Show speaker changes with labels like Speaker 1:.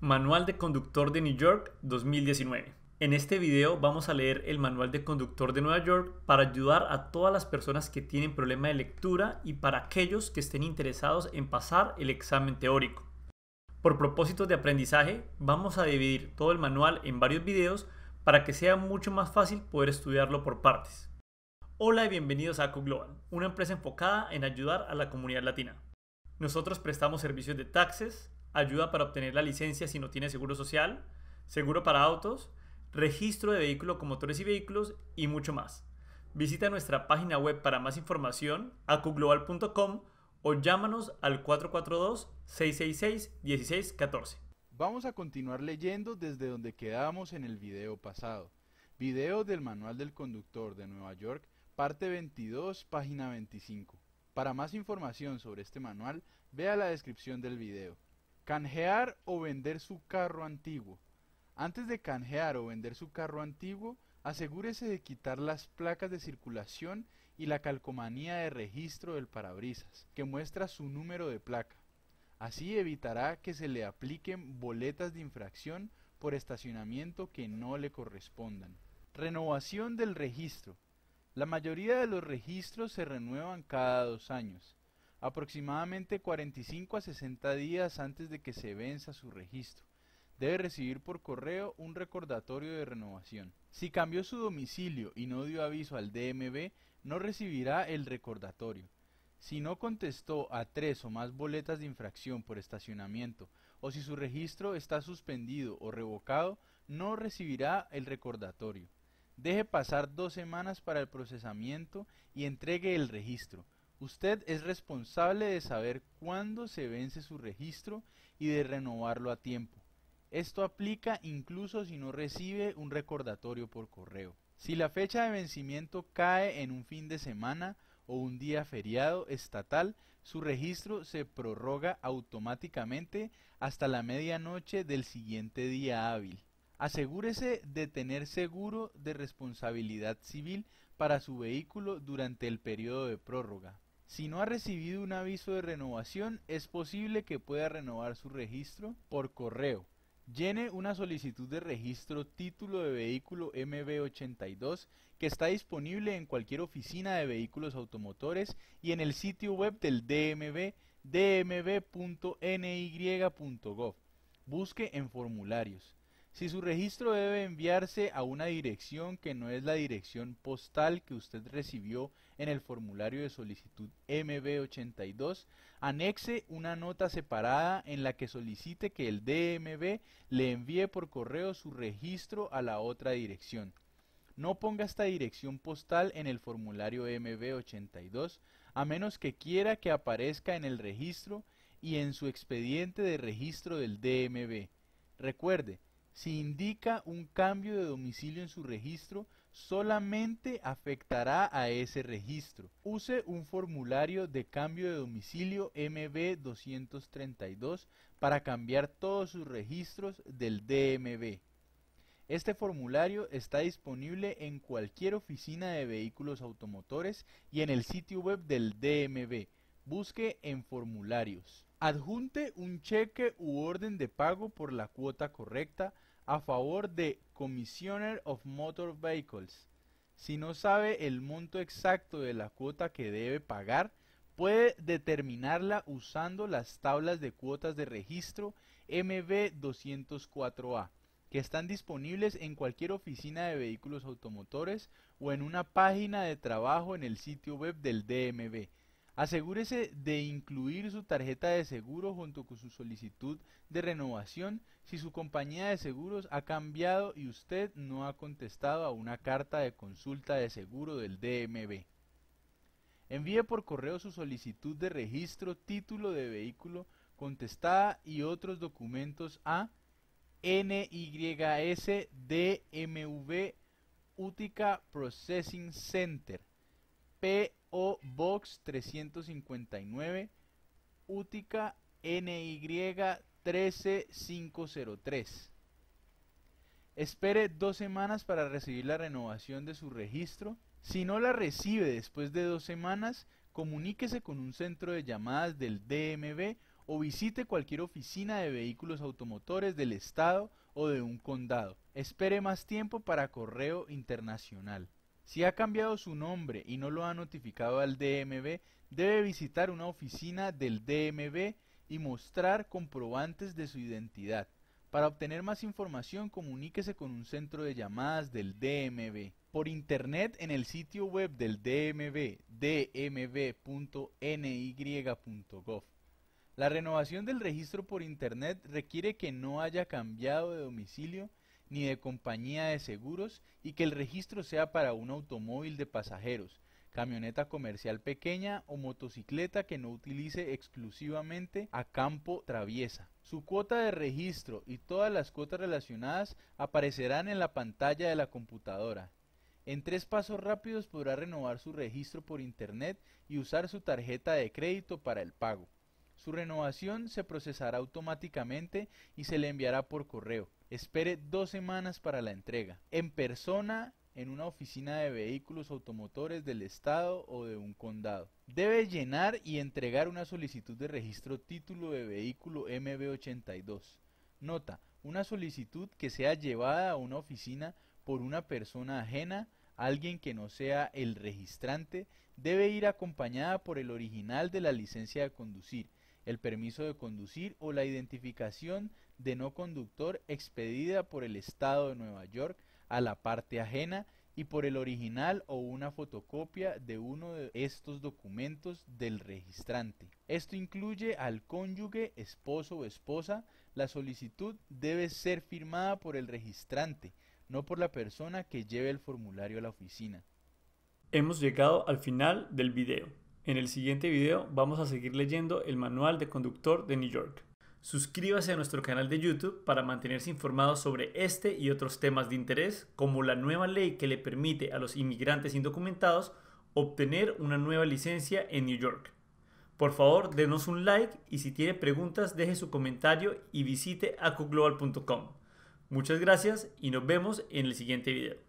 Speaker 1: Manual de Conductor de New York 2019. En este video vamos a leer el Manual de Conductor de Nueva York para ayudar a todas las personas que tienen problema de lectura y para aquellos que estén interesados en pasar el examen teórico. Por propósitos de aprendizaje, vamos a dividir todo el manual en varios videos para que sea mucho más fácil poder estudiarlo por partes. Hola y bienvenidos a CoGlobal, una empresa enfocada en ayudar a la comunidad latina. Nosotros prestamos servicios de taxes, ayuda para obtener la licencia si no tiene seguro social, seguro para autos, registro de vehículo con motores y vehículos y mucho más. Visita nuestra página web para más información acuglobal.com o llámanos al 442-666-1614.
Speaker 2: Vamos a continuar leyendo desde donde quedamos en el video pasado. Video del Manual del Conductor de Nueva York, parte 22, página 25. Para más información sobre este manual, vea la descripción del video. Canjear o vender su carro antiguo. Antes de canjear o vender su carro antiguo, asegúrese de quitar las placas de circulación y la calcomanía de registro del parabrisas, que muestra su número de placa. Así evitará que se le apliquen boletas de infracción por estacionamiento que no le correspondan. Renovación del registro. La mayoría de los registros se renuevan cada dos años aproximadamente 45 a 60 días antes de que se venza su registro. Debe recibir por correo un recordatorio de renovación. Si cambió su domicilio y no dio aviso al DMV, no recibirá el recordatorio. Si no contestó a tres o más boletas de infracción por estacionamiento, o si su registro está suspendido o revocado, no recibirá el recordatorio. Deje pasar dos semanas para el procesamiento y entregue el registro. Usted es responsable de saber cuándo se vence su registro y de renovarlo a tiempo. Esto aplica incluso si no recibe un recordatorio por correo. Si la fecha de vencimiento cae en un fin de semana o un día feriado estatal, su registro se prorroga automáticamente hasta la medianoche del siguiente día hábil. Asegúrese de tener seguro de responsabilidad civil para su vehículo durante el periodo de prórroga. Si no ha recibido un aviso de renovación, es posible que pueda renovar su registro por correo. Llene una solicitud de registro título de vehículo MB82 que está disponible en cualquier oficina de vehículos automotores y en el sitio web del DMV dmv.ny.gov. Busque en formularios. Si su registro debe enviarse a una dirección que no es la dirección postal que usted recibió en el formulario de solicitud MB82, anexe una nota separada en la que solicite que el DMB le envíe por correo su registro a la otra dirección. No ponga esta dirección postal en el formulario MB82 a menos que quiera que aparezca en el registro y en su expediente de registro del DMB. Recuerde, si indica un cambio de domicilio en su registro, solamente afectará a ese registro. Use un formulario de cambio de domicilio MB232 para cambiar todos sus registros del DMV. Este formulario está disponible en cualquier oficina de vehículos automotores y en el sitio web del DMV. Busque en formularios. Adjunte un cheque u orden de pago por la cuota correcta a favor de Commissioner of Motor Vehicles. Si no sabe el monto exacto de la cuota que debe pagar, puede determinarla usando las tablas de cuotas de registro MB204A, que están disponibles en cualquier oficina de vehículos automotores o en una página de trabajo en el sitio web del DMV. Asegúrese de incluir su tarjeta de seguro junto con su solicitud de renovación si su compañía de seguros ha cambiado y usted no ha contestado a una carta de consulta de seguro del DMV. Envíe por correo su solicitud de registro, título de vehículo, contestada y otros documentos a NYSDMV Utica Processing Center, P o Box 359 Utica NY 13503. Espere dos semanas para recibir la renovación de su registro. Si no la recibe después de dos semanas, comuníquese con un centro de llamadas del DMV o visite cualquier oficina de vehículos automotores del estado o de un condado. Espere más tiempo para correo internacional. Si ha cambiado su nombre y no lo ha notificado al DMV, debe visitar una oficina del DMV y mostrar comprobantes de su identidad. Para obtener más información, comuníquese con un centro de llamadas del DMV. Por internet en el sitio web del DMV, dmv.ny.gov. La renovación del registro por internet requiere que no haya cambiado de domicilio ni de compañía de seguros y que el registro sea para un automóvil de pasajeros, camioneta comercial pequeña o motocicleta que no utilice exclusivamente a campo traviesa. Su cuota de registro y todas las cuotas relacionadas aparecerán en la pantalla de la computadora. En tres pasos rápidos podrá renovar su registro por Internet y usar su tarjeta de crédito para el pago. Su renovación se procesará automáticamente y se le enviará por correo. Espere dos semanas para la entrega. En persona en una oficina de vehículos automotores del estado o de un condado. Debe llenar y entregar una solicitud de registro título de vehículo MB82. Nota, una solicitud que sea llevada a una oficina por una persona ajena, alguien que no sea el registrante, debe ir acompañada por el original de la licencia de conducir, el permiso de conducir o la identificación de no conductor expedida por el Estado de Nueva York a la parte ajena y por el original o una fotocopia de uno de estos documentos del registrante. Esto incluye al cónyuge, esposo o esposa. La solicitud debe ser firmada por el registrante, no por la persona que lleve el formulario a la oficina.
Speaker 1: Hemos llegado al final del video. En el siguiente video vamos a seguir leyendo el Manual de Conductor de New York. Suscríbase a nuestro canal de YouTube para mantenerse informado sobre este y otros temas de interés, como la nueva ley que le permite a los inmigrantes indocumentados obtener una nueva licencia en New York. Por favor, denos un like y si tiene preguntas, deje su comentario y visite acuglobal.com. Muchas gracias y nos vemos en el siguiente video.